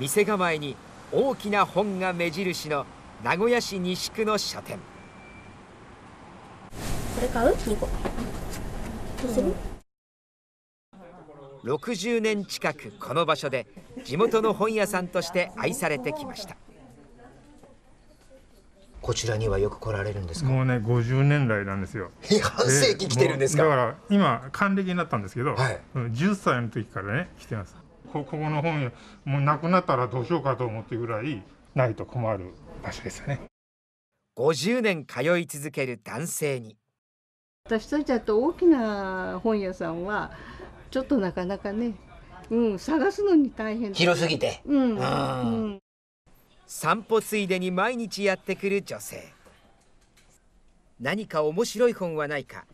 店構えに大きな本が目印の名古屋市西区の書店これ買う2個60年近くこの場所で地元の本屋さんとして愛されてきましたこちらにはよく来られるんですもうね50年来なんですよ 半世紀来てるんですだから今還暦になったんですけど、はい、10歳の時からね来てますここの本屋もうなくなったらどうしようかと思ってぐらいないと困る場所ですね50年通い続ける男性に私たちだと大きな本屋さんはちょっとなかなかね、うん、探すのに大変広すぎて、うん、うん、散歩ついでに毎日やってくる女性何か面白い本はないか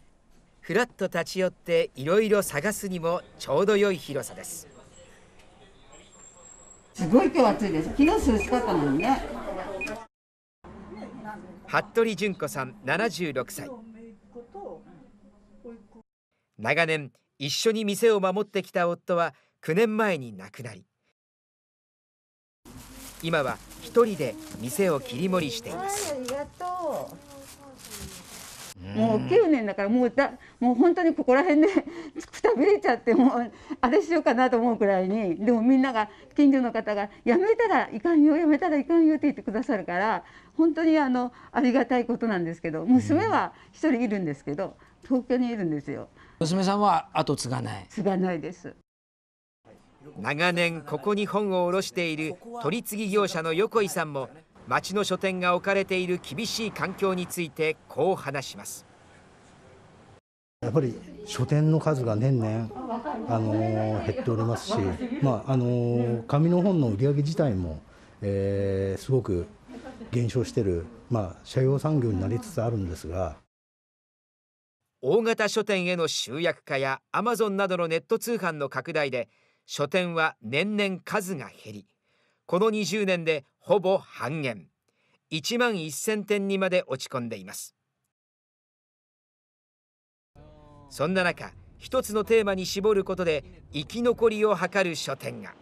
ふらっと立ち寄っていろいろ探すにもちょうど良い広さですすごい今日暑いです。昨日涼しかったのにね。服部純子さん、七十六歳。長年、一緒に店を守ってきた夫は九年前に亡くなり、今は一人で店を切り盛りしています。ありがとう。もう9年だからもうだもう本当にここら辺で くたびれちゃってもうあれしようかなと思うくらいにでもみんなが近所の方が「やめたらいかんよやめたらいかんよ」って言ってくださるから本当にあのありがたいことなんですけど娘は1人いるんですけど東京にいるんですよ。娘さんは後継がない継がないです長年ここに本を卸している取り次ぎ業者の横井さんも町の書店が置かれている厳しい環境についてこう話します。やっぱり書店の数が年々、あの減っておりますし、まああの紙の本の売り上げ自体も、えー、すごく減少している、まあ、社用産業になりつつあるんですが大型書店への集約化やアマゾンなどのネット通販の拡大で書店は年々数が減りこの20年でほぼ半減1万1000点にまで落ち込んでいますそんな中一つのテーマに絞ることで生き残りを図る書店が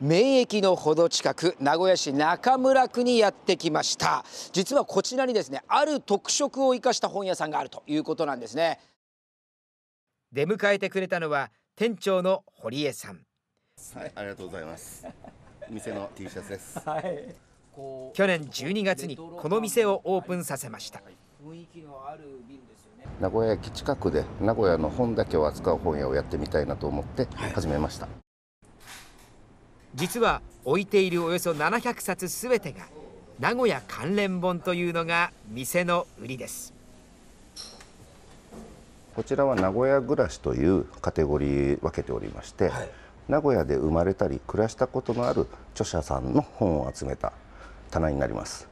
免疫のほど近く名古屋市中村区にやってきました実はこちらにですねある特色を生かした本屋さんがあるということなんですね出迎えてくれたのは店長の堀江さんはいありがとうございます店の T シャツです、はい、去年12月にこの店をオープンさせました雰囲気のあるですよね。名古屋駅近くで名古屋の本だけを扱う本屋をやってみたいなと思って始めました、はい、実は置いているおよそ700冊すべてが名古屋関連本というのが店の売りですこちらは名古屋暮らしというカテゴリー分けておりまして、はい名古屋で生まれたり暮らしたことのある著者さんの本を集めた棚になります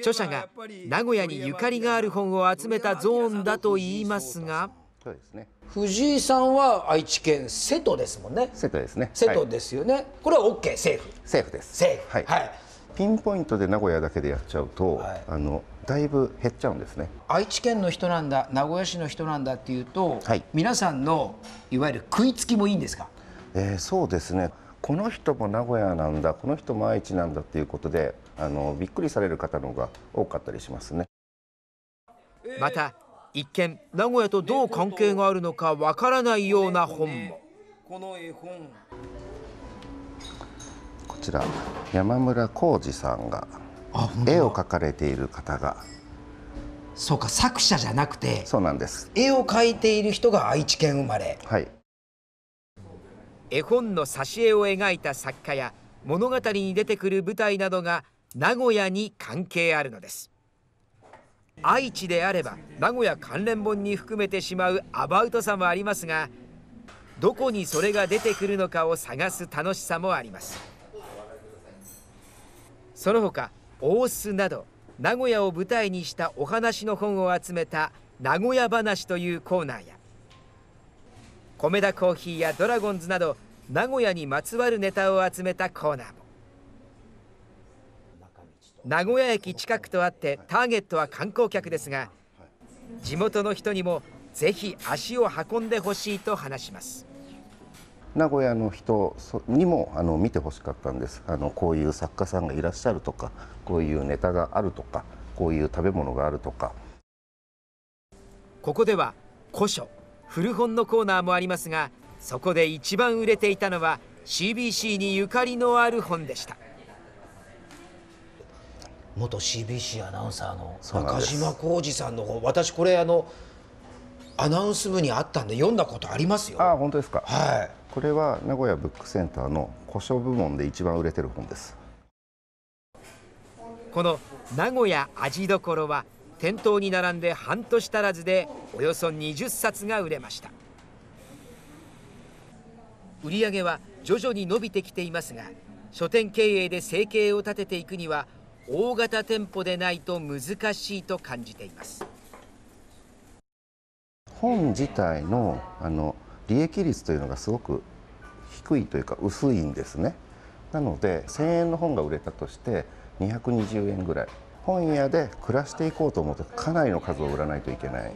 著者が名古屋にゆかりがある本を集めたゾーンだと言いますがそうですね藤井さんは愛知県瀬戸ですもんね瀬戸ですね瀬戸ですよね、はい、これは OK セーフセーフですセーフはい、はい、ピンポイントで名古屋だけでやっちゃうと、はい、あのだいぶ減っちゃうんですね愛知県の人なんだ名古屋市の人なんだっていうと、はい、皆さんのいわゆる食いつきもいいんですか、えー、そうですねこの人も名古屋なんだこの人も愛知なんだっていうことであのびっくりされる方の方が多かったりしますねまた一見名古屋とどう関係があるのかわからないような本もこの絵本こちら山村浩二さんが絵を描かれている方がそうか作者じゃなくてそうなんです絵を描いている人が愛知県生まれはい絵本の挿絵を描いた作家や物語に出てくる舞台などが名古屋に関係あるのです愛知であれば名古屋関連本に含めてしまうアバウトさもありますがどこにそれが出てくるのかを探す楽しさもありますその他大須など名古屋を舞台にしたお話の本を集めた名古屋話というコーナーや米田コーヒーやドラゴンズなど名古屋にまつわるネタを集めたコーナーも名古屋駅近くとあってターゲットは観光客ですが地元の人にもぜひ足を運んでほしいと話します。名古屋の人にもあの見てほしかったんですあのこういう作家さんがいらっしゃるとかこういうネタがあるとかこういう食べ物があるとかここでは古書古本のコーナーもありますがそこで一番売れていたのは CBC にゆかりのある本でした元 CBC アナウンサーの中島浩二さんの本私これあのアナウンス部にあったんで読んだことありますよあ本当ですかはいこれは名古屋ブックセンターの古書部門で一番売れてる本ですこの名古屋味どころは店頭に並んで半年足らずでおよそ20冊が売れました売り上げは徐々に伸びてきていますが書店経営で生計を立てていくには大型店舗でないと難しいと感じています本自体のあの利益率というのがすごく低いというか薄いんですねなので1000円の本が売れたとして220円ぐらい本屋で暮らしていこうと思うとかなりの数を売らないといけない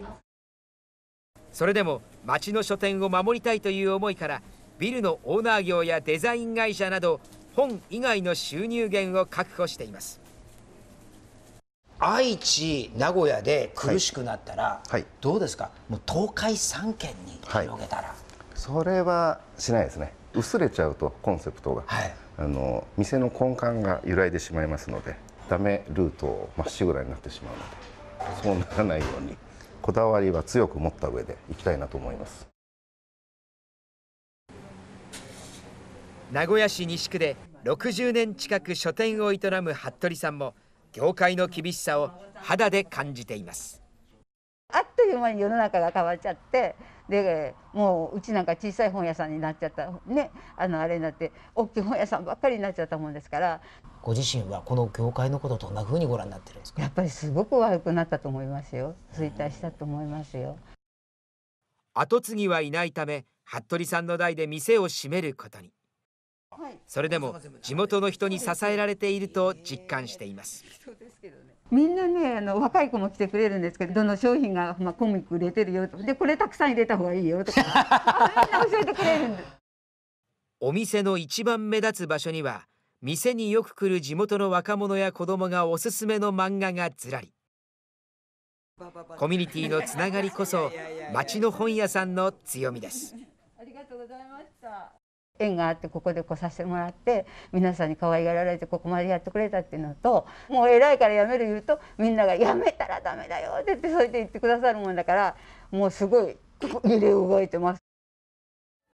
それでも町の書店を守りたいという思いからビルのオーナー業やデザイン会社など本以外の収入源を確保しています愛知名古屋で苦しくなったら、はい、どうですかもう東海3県に広げたら、はい、それはしないですね薄れちゃうとコンセプトが、はい、あの店の根幹が揺らいでしまいますのでダメルートまっしぐらになってしまうのでそうならないようにこだわりは強く持った上でいきたいなと思います名古屋市西区で60年近く書店を営む服部さんも業界の厳しさを肌で感じていますあっという間に世の中が変わっちゃってでもううちなんか小さい本屋さんになっちゃったねあのあれになって大きい本屋さんばっかりになっちゃったもんですからご自身はこの業界のことどんなふうにご覧になってるんですかやっぱりすごく悪くなったと思いますよ衰退したと思いますよ後継ぎはいないため服部さんの代で店を閉めることにそれでも地元の人に支えられていると実感していますみんなねあの若い子も来てくれるんですけどどの商品が、まあ、コミック売れてるよとでこれたくさん入れた方がいいよとか みんな教えてくれるんですお店の一番目立つ場所には店によく来る地元の若者や子供がおすすめの漫画がずらりコミュニティのつながりこそ町の本屋さんの強みですありがとうございました縁があってここで来させてもらって皆さんに可愛がられてここまでやってくれたっていうのともう偉いから辞める言うとみんなが「辞めたら駄目だよ」って言ってそうやって言ってくださるもんだからもうすごい揺れ動いてます。